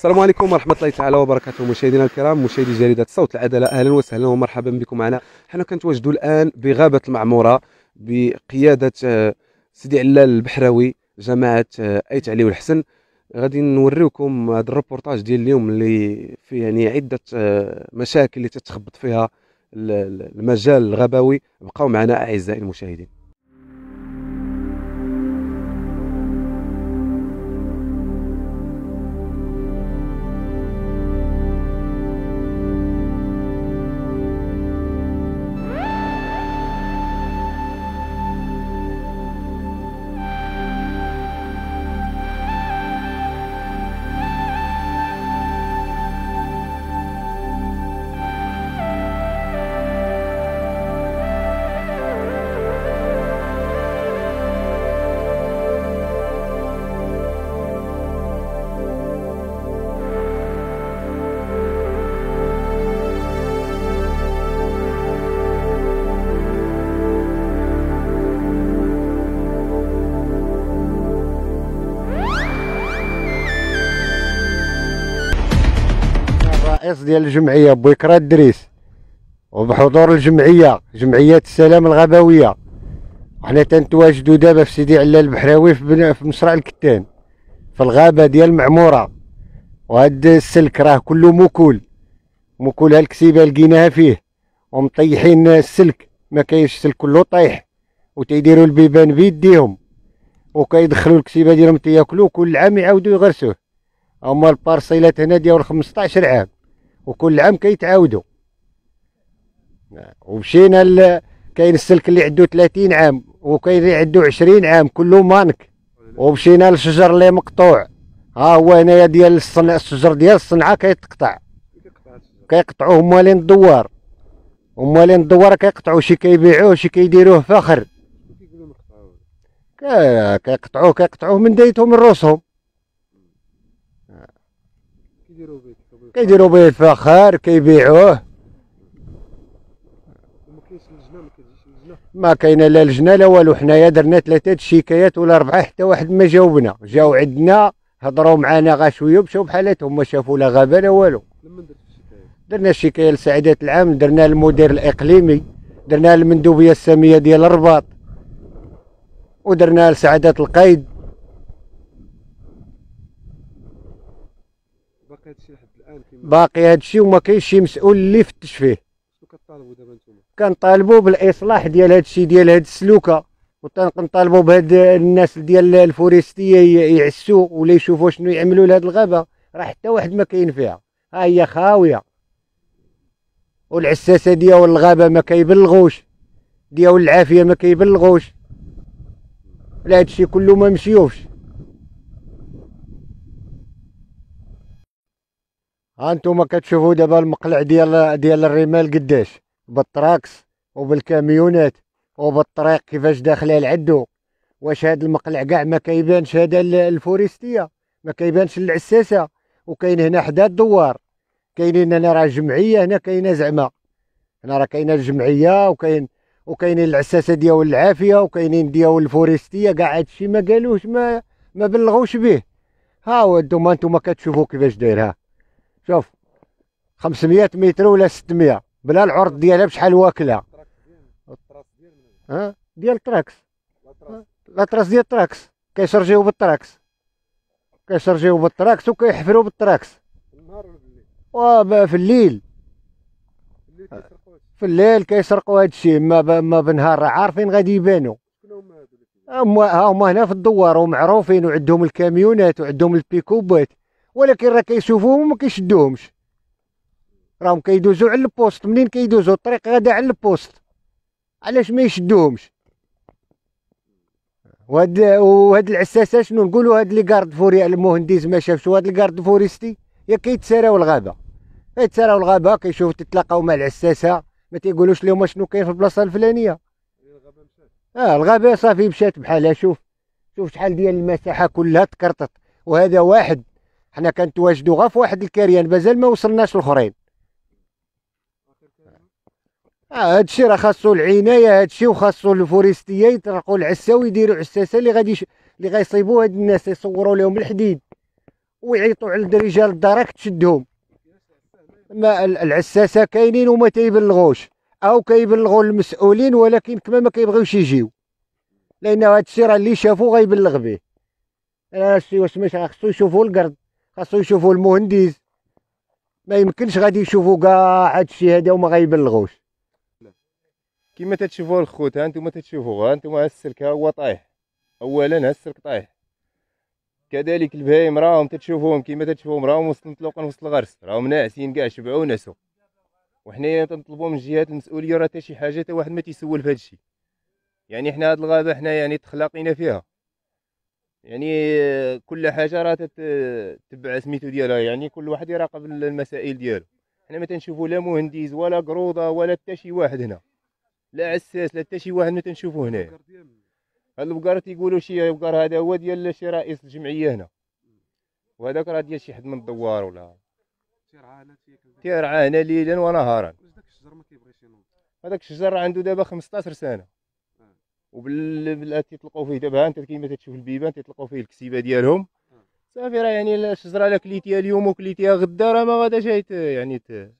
السلام عليكم ورحمه الله تعالى وبركاته مشاهدينا الكرام مشاهدي جريده صوت العداله اهلا وسهلا ومرحبا بكم معنا حنا كنتواجدوا الان بغابه المعموره بقياده آه، سيدي علال البحراوي جماعه آه، ايت علي والحسن غادي نوريكم هذا الروبورتاج ديال اليوم اللي فيه يعني عده آه، مشاكل اللي تتخبط فيها المجال الغابوي بقاو معنا اعزائي المشاهدين الرئيس ديال الجمعيه بويكرا الدريس وبحضور الجمعيه جمعيه السلام الغباويه وحنا تنتواجدوا دابا في سيدي علا البحراوي في, في مصرع الكتان في الغابه ديال معموره وهاد السلك راه كله موكول موكول هالكسيبه لقيناها فيه ومطيحين السلك ما كاينش السلك كله طايح وتيديروا البيبان بيديهم وكيدخلوا الكسيبه ديالهم تياكلوا كل عام يعاودوا يغرسوه هما البارصيلات هنا ديال 15 عام وكل عام كيتعاودوا ومشينا ل... كاين السلك اللي عنده 30 عام وكاين اللي عنده 20 عام كله مانك ومشينا للشجر اللي مقطوع ها هو هنايا ديال الصنع الشجر ديال الصنعه كيتقطع كيقطعوه موالين الدوار وموالين الدوار كيقطعوا شي كيبيعوه شي كيديروه فخر كيقطعوه كيقطعوه من ديتهم من روسهم كيديروا به الفخار كيبيعوه ما كاينه لا لجنه لا والو حنايا درنا ثلاثه الشكايات ولا اربعه حتى واحد ما جاوبنا جاو عندنا هضروا معانا غا شويه ومشاو بحالاتهم ما شافوا لا غابه لا والو درنا الشكايه لسعاده العام درنا للمدير الاقليمي درنا للمندوبيه الساميه ديال الرباط ودرنا لسعاده القايد باقي هذا الشيء وما كاينش شي مسؤول اللي يفتش فيه كطالبوا دابا نتوما كنطالبوا بالاصلاح ديال هذا الشيء ديال هذه السلوكه وكنطالبوا بهاد الناس ديال الفورستيه يعسوا ولا يشوفوا شنو يعملوا لهاد الغابه راه حتى واحد ما كاين فيها ها هي خاويه والعساسه ديال الغابه ما كيبلغوش ديال العافيه ما كيبلغوش لا هادشي كله ما مشيوش ها انتم كتشوفوا دابا المقلع ديال ديال الرمال قداش بالتراكس وبالكاميونات وبالطريق كيفاش داخله العدو واش هذا المقلع كاع ما كيبانش هذا الفورستيه ما كيبانش العساسه وكاين هنا حدا الدوار كاينين هنا راه جمعيه هنا كاينه زعما هنا راه كاينه الجمعيه وكاين وكاينين العساسه ديال العافيه وكاينين ديال الفورستيه كاع هادشي ما قالوش ما ما بلغوش به ها هو انتم كتشوفوا كيفاش دايرها شوف 500 متر ولا 600 بلا العرض ديالها بشحال واكله ها ديال التراكس لا تراس ديال التراكس كيشرجيو بالتراكس كيشرجيو بالتراكس وكيحفروا بالتراكس النهار ولا في الليل في الليل كيسرقوا هذا الشيء ما ب... ما بنهار راه عارفين غادي يبانوا هما هما هنا في الدوار ومعروفين وعندهم الكاميونات وعندهم البيكوبات ولكن راه كيشوفوهم وما كيشدوهمش راهم كيدوزو على البوست منين كيدوزو الطريق غادا على البوست علاش ما يشدوهمش وهاد وهاد العساسه شنو نقولوا هاد لي كارد فوري المهندس ما شافش هاد الكارد فوريستي يا كيتساراو الغابه كيتساراو الغابه كيشوفوا تتلاقاو مع العساسه ما تيقولوش لهم شنو كاين في البلاصه الفلانيه اه الغابه صافي مشات بحالها شوف شوف شحال ديال المساحه كلها تكرطت وهذا واحد حنا كنتواجدوا غير في واحد الكريان مازال ما وصلناش لخرين اه هادشي راه خاصو العنايه هادشي وخاصو الفورستيه يطرقوا العسا ويديروا عساسه اللي غادي اللي غيصيبوا هاد الناس يصوروا لهم الحديد ويعيطوا على رجال الدرك تشدهم ما العساسه كاينين وما تيبلغوش او كيبلغوا المسؤولين ولكن كما ما كيبغيوش يجيو لان هادشي راه اللي شافو غيبلغ به آه، راه شي واش ماشي خاصو يشوفوا القرد خاصو يشوفو المهندس ما يمكنش غادي يشوفو كاع هادشي هذا وما غيبلغوش كما تتشوفو الخوت ها نتوما تتشوفو ها ها السلك هو طايح اولا ها السلك طايح كذلك البهايم راهم تتشوفوهم كما تتشوفوهم راهم وسط المطلوقين وسط الغرس راهم ناعسين كاع شبعوا ونسوا وحنايا تنطلبو من الجهات المسؤوليه راه حتى شي حاجه حتى واحد ما تيسول في هادشي يعني حنا هاد الغابه حنا يعني تخلاقينا فيها يعني كل حاجه راه تتبع سميتو ديالها يعني كل واحد يراقب المسائل ديالو حنا ما تنشوفو لا مهندس ولا قروضه ولا حتى شي واحد هنا لا عساس لا حتى شي واحد ما تنشوفو هنا هاد البقر تيقولوا شي بقر هذا هو ديال شي رئيس الجمعيه هنا وهذاك راه ديال شي حد من الدوار ولا هنا ليلا ونهارا هذاك الشجر عنده دابا 15 سنه وبالاتي تيطلقوا فيه دابا انت كيما تشوف البيبان تيطلقوا فيه الكسيبه ديالهم صافي راه يعني الشجره لا كليتيها اليوم وكليتيها غدا راه ما غاداش يعني ت...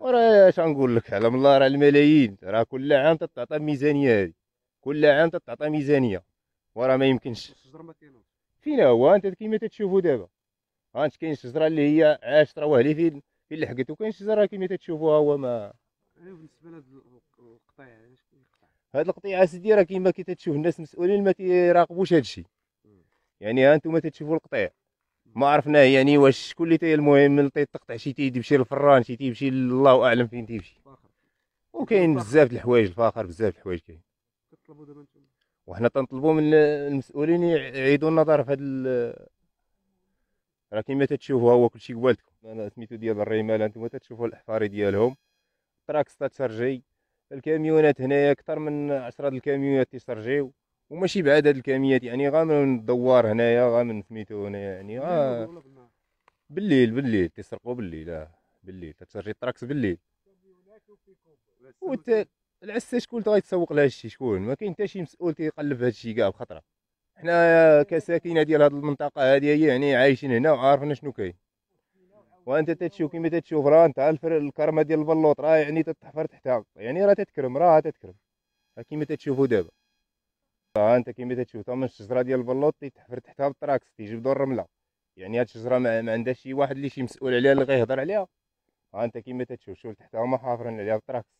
وراه اش غنقول لك على الله راه الملايين راه كل عام تتعطى الميزانيه هذه كل عام تتعطى ميزانيه وراه ما يمكنش الشجره ما كاينوش فين هو انت كيما تشوفوا دابا هانت كاين شجره اللي هي عاشت راه وهلي فين فين لحقت وكاين شجره كيما تشوفوها هو ما بالنسبه لهذا القطيع علاش القطيع هاد القطيعه سيدي راه كيما كي تتشوف الناس مسؤولين ما تيراقبوش هذا الشيء يعني ها انتم تتشوفوا القطيع ما عرفناه يعني واش شكون اللي تي المهم تقطع شي تيمشي للفران شي تيمشي الله اعلم فين تيمشي وكاين بزاف د الحوايج الفاخر بزاف د الحوايج كاين كتطلبوا دابا انتم وحنا تنطلبوا من المسؤولين يعيدوا النظر في هاد راه كيما تتشوفوا هو كلشي قبالتكم انا سميتو ديال الرمال انتم تتشوفوا الاحفاري ديالهم التراكستا تشارجي الكاميونات هنايا اكثر من عشرة الكاميونات تشارجيو وماشي بعاد هاد الكاميات يعني غا من الدوار هنايا غا من سميتو هنايا يعني غا بالليل بالليل تيسرقو بالليل اه بالليل تتشارجي التراكس بالليل وت العسه شكون تسوق لها هادشي شكون ما كاين حتى شي مسؤول تيقلب هادشي كاع بخطره حنا كساكنه ديال هاد المنطقه هادي يعني عايشين هنا وعارفين شنو كاين وانت تتشوف كيما تتشوف راه نتاع الكرمه ديال البلوط راه يعني تتحفر تحتها يعني راه تتكرم راه تتكرم كيما تتشوفوا دابا راه انت كيما تتشوف من الشجره ديال البلوط تيتحفر تحتها بالتراكس تيجبدوا الرمله يعني هاد الشجره ما, عندها شي واحد اللي شي مسؤول عليها اللي غيهضر عليها ها انت كيما تتشوف شوف تحتها هما حافرين عليها بالتراكس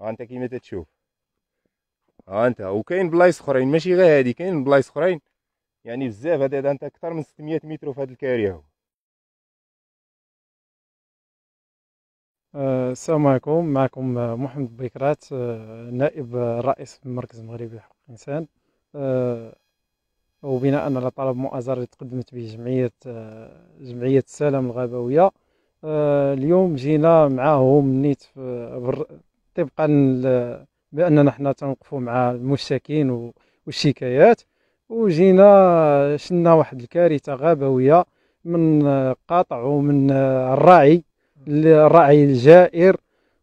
ها انت كيما تتشوف ها انت وكاين بلايص اخرين ماشي غير هادي كاين بلايص اخرين يعني بزاف هذا انت اكثر من 600 متر في هاد الكاريه آه، السلام عليكم معكم آه، محمد بكرات آه، نائب رئيس المركز المغربي لحقوق الانسان وبناء على طلب مؤازرة اللي تقدمت به جمعية جمعية السلام الغابوية اليوم جينا معاهم نيت طبقا باننا حنا تنوقفوا مع المشتكين والشكايات وجينا شنا واحد الكارثة غابوية من قاطع ومن الراعي الراعي الجائر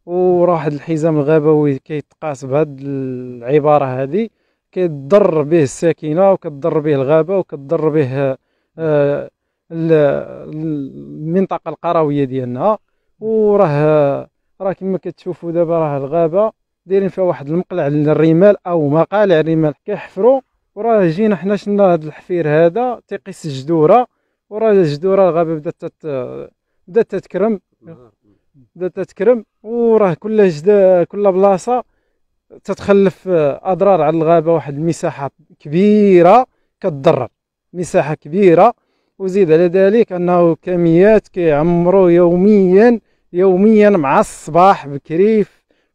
وراه واحد الحزام الغابوي كيتقاس بهاد العباره هذه كيضر به الساكنه وكضر به الغابه وكضر به آه، المنطقه القرويه ديالنا وراه راه كما كتشوفوا دابا راه الغابه دايرين فيها واحد المقلع للرمال او مقالع الرمال كيحفروا وراه جينا حنا شنا هذا الحفير هذا تيقيس الجدوره وراه الجدوره الغابه بدات بدات تتكرم بدات تكرم وراه كل جدا كل بلاصه تتخلف آه، اضرار على الغابه واحد المساحه كبيره كتضرر مساحه كبيره وزيد على ذلك انه كميات كيعمروا يوميا يوميا مع الصباح بكري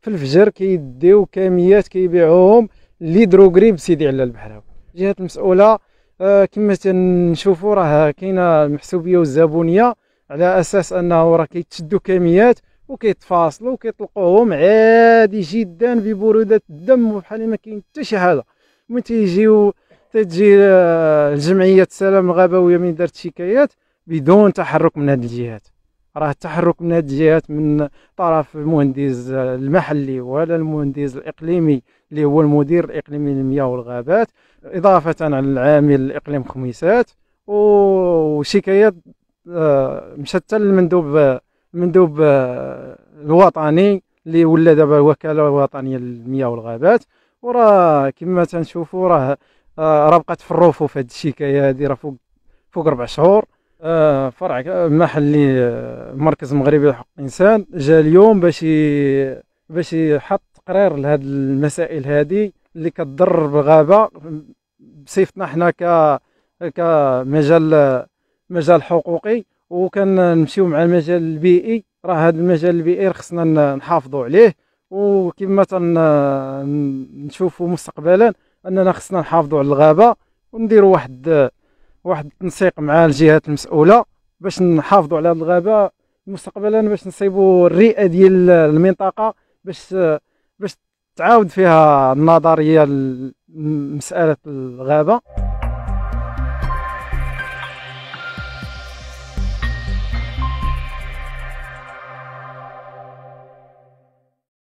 في الفجر كيديو كميات كيبيعوهم لي دروغري بسيدي على البحراوي الجهات المسؤوله آه، كما تنشوفوا راه كاينه المحسوبيه والزبونيه على اساس انه راه كيتشدوا كميات وكيتفاصلوا وكيطلقوهم عادي جدا ببروده الدم وبحال ما كاين حتى شي حاجه من تيجيو تجي الجمعيه آه، السلام الغابويه من دارت شكايات بدون تحرك من هذه الجهات راه التحرك من هذه الجهات من طرف المهندس آه، المحلي ولا المهندس الاقليمي اللي هو المدير الاقليمي للمياه والغابات اضافه على العامل الاقليم خميسات وشكايات مشات حتى المندوب المندوب آه، الوطني اللي ولا دابا الوكاله الوطنيه للمياه والغابات وراه كما تنشوفوا راه راه بقات في الرفوف هاد الشكايه هادي راه فوق فوق ربع شهور آه، فرع آه، محلي مركز مغربي لحقوق الانسان جا اليوم باش باش يحط تقرير لهاد المسائل هادي اللي كتضر بالغابه بصفتنا حنا ك كمجال مجال حقوقي نمشيو مع المجال البيئي راه هذا المجال البيئي خصنا نحافظوا عليه وكما تنشوفوا مستقبلا اننا خصنا نحافظوا على الغابه ونديروا واحد واحد التنسيق مع الجهات المسؤوله باش نحافظوا على الغابه مستقبلا باش نصيبوا الرئه ديال المنطقه باش باش تعاود فيها النظريه لمساله الغابه